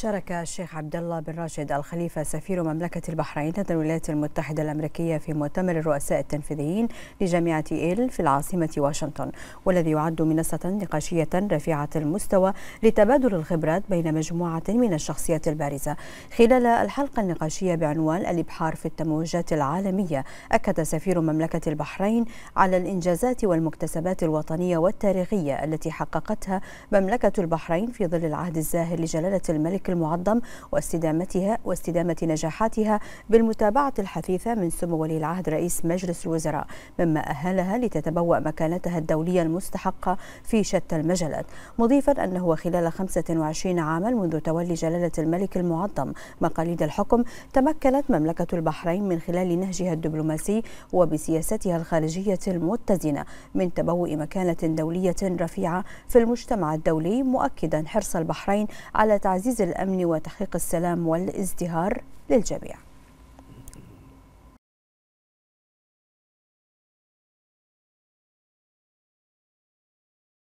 شارك الشيخ عبد الله بن راشد الخليفة سفير مملكة البحرين لدى الولايات المتحدة الأمريكية في مؤتمر الرؤساء التنفيذيين لجامعة إيل في العاصمة واشنطن والذي يعد منصة نقاشية رفيعة المستوى لتبادل الخبرات بين مجموعة من الشخصيات البارزة خلال الحلقة النقاشية بعنوان الإبحار في التموجات العالمية أكد سفير مملكة البحرين على الإنجازات والمكتسبات الوطنية والتاريخية التي حققتها مملكة البحرين في ظل العهد الزاهر لجلالة الملك المعظم واستدامتها واستدامة نجاحاتها بالمتابعة الحثيثة من سمو ولي العهد رئيس مجلس الوزراء مما أهلها لتتبوأ مكانتها الدولية المستحقة في شتى المجالات مضيفا أنه خلال 25 عاما منذ تولي جلالة الملك المعظم مقاليد الحكم تمكنت مملكة البحرين من خلال نهجها الدبلوماسي وبسياستها الخارجية المتزنة من تبوء مكانة دولية رفيعة في المجتمع الدولي مؤكدا حرص البحرين على تعزيز الأمن وتحقيق السلام والازدهار للجميع